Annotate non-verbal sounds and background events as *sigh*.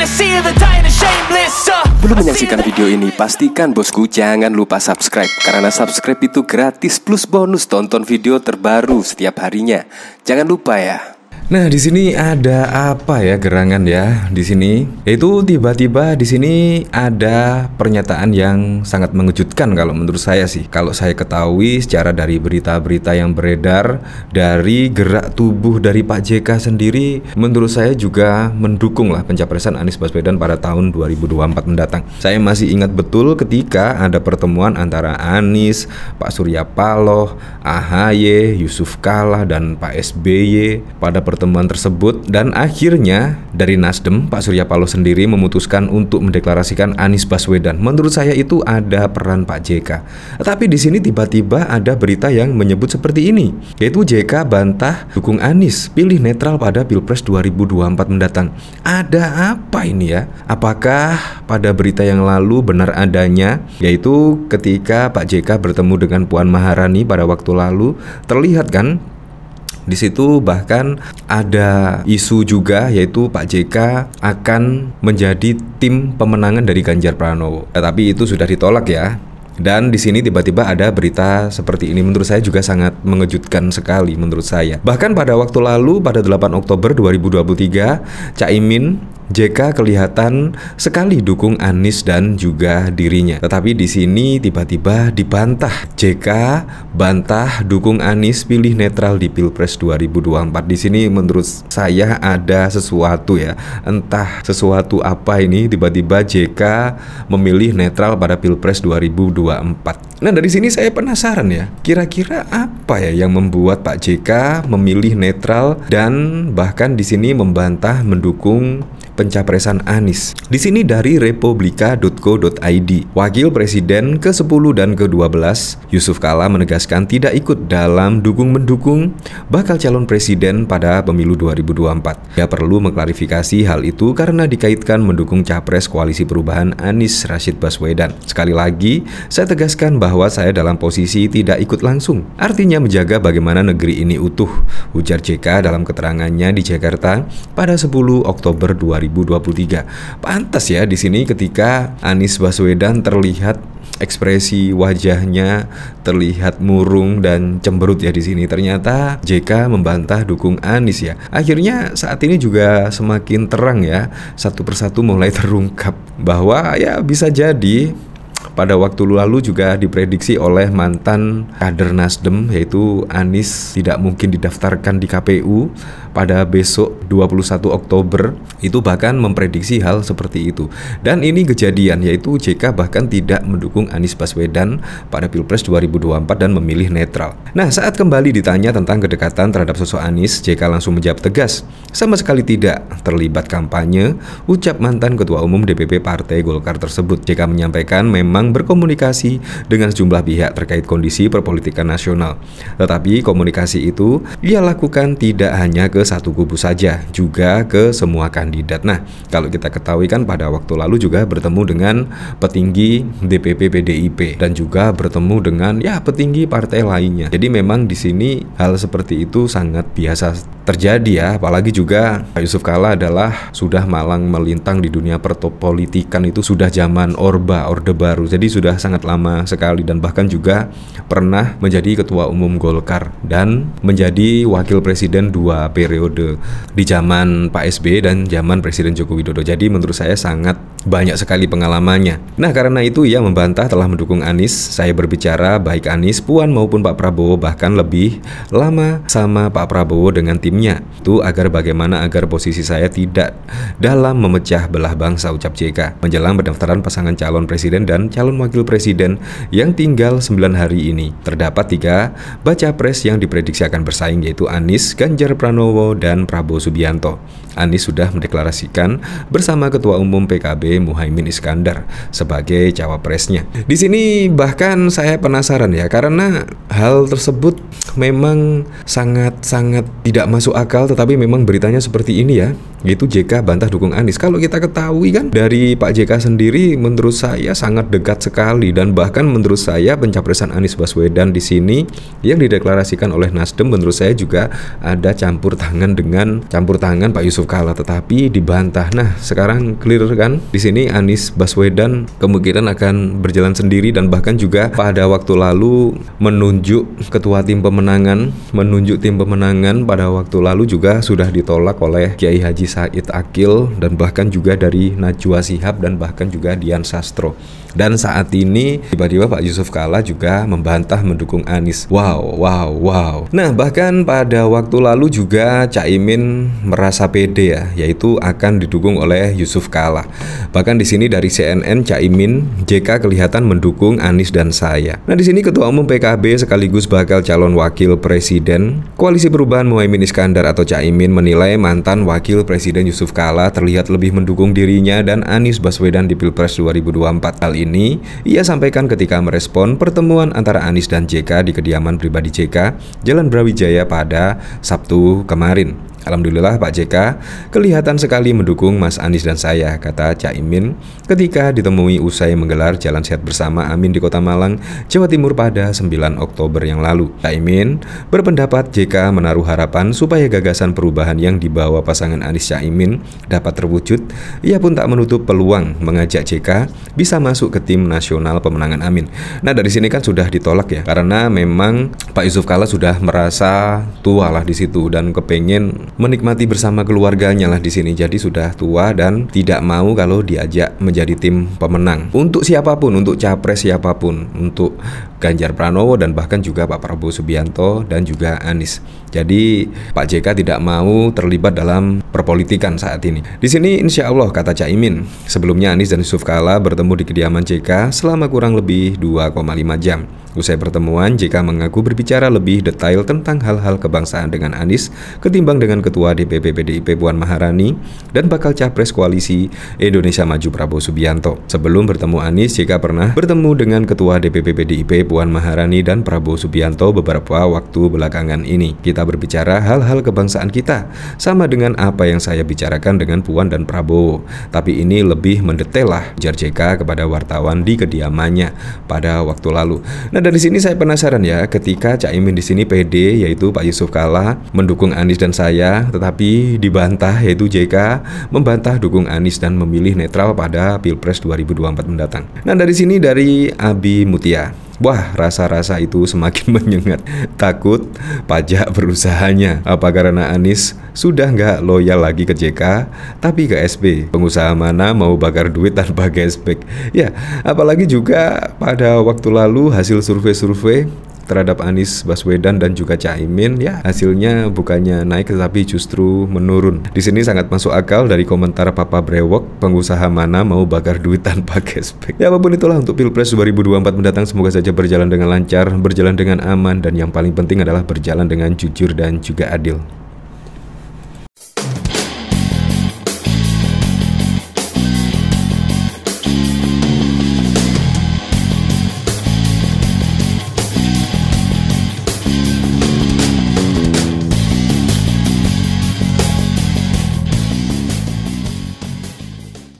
Uh. Belum menyaksikan video ini? Pastikan bosku jangan lupa subscribe Karena subscribe itu gratis plus bonus tonton video terbaru setiap harinya Jangan lupa ya Nah, di sini ada apa ya gerangan ya di sini? Yaitu tiba-tiba di sini ada pernyataan yang sangat mengejutkan kalau menurut saya sih. Kalau saya ketahui secara dari berita-berita yang beredar dari gerak tubuh dari Pak JK sendiri menurut saya juga mendukung lah pencapresan Anies Baswedan pada tahun 2024 mendatang. Saya masih ingat betul ketika ada pertemuan antara Anies, Pak Surya Paloh, AHY, Yusuf Kala dan Pak SBY pada pertemuan pertemuan tersebut dan akhirnya dari Nasdem Pak Surya Paloh sendiri memutuskan untuk mendeklarasikan Anies Baswedan. Menurut saya itu ada peran Pak JK. Tapi di sini tiba-tiba ada berita yang menyebut seperti ini, yaitu JK bantah dukung Anies, pilih netral pada Pilpres 2024 mendatang. Ada apa ini ya? Apakah pada berita yang lalu benar adanya, yaitu ketika Pak JK bertemu dengan Puan Maharani pada waktu lalu, terlihat kan di situ bahkan ada isu juga yaitu Pak JK akan menjadi tim pemenangan dari Ganjar Pranowo. Tetapi itu sudah ditolak ya. Dan di sini tiba-tiba ada berita seperti ini menurut saya juga sangat mengejutkan sekali menurut saya. Bahkan pada waktu lalu pada 8 Oktober 2023, Caimin JK kelihatan sekali dukung Anis dan juga dirinya. Tetapi di sini tiba-tiba dibantah. JK bantah dukung Anis, pilih netral di Pilpres 2024. Di sini menurut saya ada sesuatu ya. Entah sesuatu apa ini tiba-tiba JK memilih netral pada Pilpres 2024. Nah, dari sini saya penasaran ya. Kira-kira apa ya yang membuat Pak JK memilih netral dan bahkan di sini membantah mendukung pencapresan Anies. Di sini dari republika.co.id, Wakil Presiden ke-10 dan ke-12, Yusuf Kala menegaskan tidak ikut dalam dukung-mendukung bakal calon presiden pada pemilu 2024. Dia perlu mengklarifikasi hal itu karena dikaitkan mendukung capres koalisi perubahan Anies Rashid Baswedan. Sekali lagi, saya tegaskan bahwa saya dalam posisi tidak ikut langsung. Artinya menjaga bagaimana negeri ini utuh, ujar JK dalam keterangannya di Jakarta pada 10 Oktober 2020. 2023. Pantas ya di sini ketika Anies Baswedan terlihat ekspresi wajahnya terlihat murung dan cemberut ya di sini. Ternyata JK membantah dukung Anies ya. Akhirnya saat ini juga semakin terang ya, satu persatu mulai *laughs* terungkap bahwa ya bisa jadi pada waktu lalu juga diprediksi oleh mantan kader Nasdem yaitu Anies tidak mungkin didaftarkan di KPU pada besok 21 Oktober itu bahkan memprediksi hal seperti itu dan ini kejadian yaitu JK bahkan tidak mendukung Anies Baswedan pada Pilpres 2024 dan memilih netral. Nah saat kembali ditanya tentang kedekatan terhadap sosok Anies JK langsung menjawab tegas sama sekali tidak terlibat kampanye ucap mantan Ketua Umum DPP Partai Golkar tersebut JK menyampaikan memang memang berkomunikasi dengan sejumlah pihak terkait kondisi perpolitikan nasional. Tetapi komunikasi itu ia lakukan tidak hanya ke satu kubu saja, juga ke semua kandidat. Nah, kalau kita ketahui kan pada waktu lalu juga bertemu dengan petinggi DPP PDIP dan juga bertemu dengan ya petinggi partai lainnya. Jadi memang di sini hal seperti itu sangat biasa terjadi ya apalagi juga Pak Yusuf Kala adalah sudah malang melintang di dunia pertopolitikan itu sudah zaman Orba Orde Baru jadi sudah sangat lama sekali dan bahkan juga pernah menjadi ketua umum Golkar dan menjadi wakil presiden dua periode di zaman Pak SBY dan zaman Presiden Joko Widodo jadi menurut saya sangat banyak sekali pengalamannya. Nah, karena itu ia membantah telah mendukung Anies. Saya berbicara baik Anies, Puan maupun Pak Prabowo bahkan lebih lama sama Pak Prabowo dengan timnya. Itu agar bagaimana agar posisi saya tidak dalam memecah belah bangsa ucap JK menjelang pendaftaran pasangan calon presiden dan calon wakil presiden yang tinggal 9 hari ini. Terdapat tiga baca pres yang diprediksi akan bersaing yaitu Anies, Ganjar Pranowo, dan Prabowo Subianto. Anies sudah mendeklarasikan bersama Ketua Umum PKB Muhaymin Iskandar sebagai cawapresnya. Di sini bahkan saya penasaran ya karena hal tersebut memang sangat-sangat tidak masuk akal tetapi memang beritanya seperti ini ya Itu JK bantah dukung Anies. Kalau kita ketahui kan dari Pak JK sendiri menurut saya sangat dekat sekali dan bahkan menurut saya pencapresan Anies Baswedan di sini yang dideklarasikan oleh Nasdem menurut saya juga ada campur tangan dengan campur tangan Pak Yusuf Kala tetapi dibantah. Nah, sekarang clear kan? Di di sini Anies Baswedan kemungkinan akan berjalan sendiri dan bahkan juga pada waktu lalu menunjuk ketua tim pemenangan, menunjuk tim pemenangan pada waktu lalu juga sudah ditolak oleh Kiai Haji Said Akil dan bahkan juga dari Najwa Sihab dan bahkan juga Dian Sastro. Dan saat ini tiba-tiba Pak Yusuf Kala juga membantah mendukung Anies. Wow, wow, wow. Nah, bahkan pada waktu lalu juga Caimin merasa pede ya, yaitu akan didukung oleh Yusuf Kala. Bahkan di sini dari CNN Caimin, JK kelihatan mendukung Anies dan saya. Nah di sini Ketua Umum PKB sekaligus bakal calon wakil presiden, Koalisi Perubahan Muhaimin Iskandar atau Caimin menilai mantan wakil presiden Yusuf Kala terlihat lebih mendukung dirinya dan Anies Baswedan di Pilpres 2024. Hal ini ia sampaikan ketika merespon pertemuan antara Anies dan JK di kediaman pribadi JK, Jalan Brawijaya pada Sabtu kemarin. Alhamdulillah Pak JK kelihatan sekali mendukung Mas Anies dan saya, kata Cak Caimin ketika ditemui usai menggelar Jalan Sehat Bersama Amin di Kota Malang, Jawa Timur pada 9 Oktober yang lalu. Cak Imin berpendapat JK menaruh harapan supaya gagasan perubahan yang dibawa pasangan Anies Caimin dapat terwujud. Ia pun tak menutup peluang mengajak JK bisa masuk ke tim nasional pemenangan Amin. Nah dari sini kan sudah ditolak ya, karena memang Pak Yusuf Kala sudah merasa tua lah di situ dan kepengen menikmati bersama keluarganya lah di sini. Jadi sudah tua dan tidak mau kalau diajak menjadi tim pemenang. Untuk siapapun, untuk capres siapapun, untuk Ganjar Pranowo dan bahkan juga Pak Prabowo Subianto dan juga Anies. Jadi Pak JK tidak mau terlibat dalam perpolitikan saat ini. Di sini insya Allah kata caimin sebelumnya Anies dan Yusuf Kala bertemu di kediaman JK selama kurang lebih 2,5 jam. Usai pertemuan, JK mengaku berbicara lebih detail tentang hal-hal kebangsaan dengan Anies ketimbang dengan Ketua DPP PDIP Puan Maharani dan bakal capres koalisi Indonesia Maju Prabowo Subianto. Sebelum bertemu Anies, JK pernah bertemu dengan Ketua DPP PDIP Puan Maharani dan Prabowo Subianto beberapa waktu belakangan ini. Kita berbicara hal-hal kebangsaan kita, sama dengan apa yang saya bicarakan dengan Puan dan Prabowo. Tapi ini lebih mendetail lah, ujar JK kepada wartawan di kediamannya pada waktu lalu. Nah, Nah dari sini saya penasaran ya ketika Cak Imin di sini PD yaitu Pak Yusuf Kala mendukung Anies dan saya tetapi dibantah yaitu JK membantah dukung Anies dan memilih netral pada Pilpres 2024 mendatang. Nah dari sini dari Abi Mutia Wah, rasa-rasa itu semakin *laughs* menyengat. Takut pajak berusahanya. Apa karena Anies sudah nggak loyal lagi ke JK, tapi ke SP Pengusaha mana mau bakar duit tanpa *laughs* cashback? Ya, apalagi juga pada waktu lalu hasil survei-survei terhadap Anies Baswedan dan juga Caimin ya hasilnya bukannya naik tetapi justru menurun. Di sini sangat masuk akal dari komentar Papa Brewok, pengusaha mana mau bakar duit tanpa *laughs* cashback. Ya apapun itulah untuk Pilpres 2024 mendatang semoga saja berjalan dengan lancar, berjalan dengan aman dan yang paling penting adalah berjalan dengan jujur dan juga adil.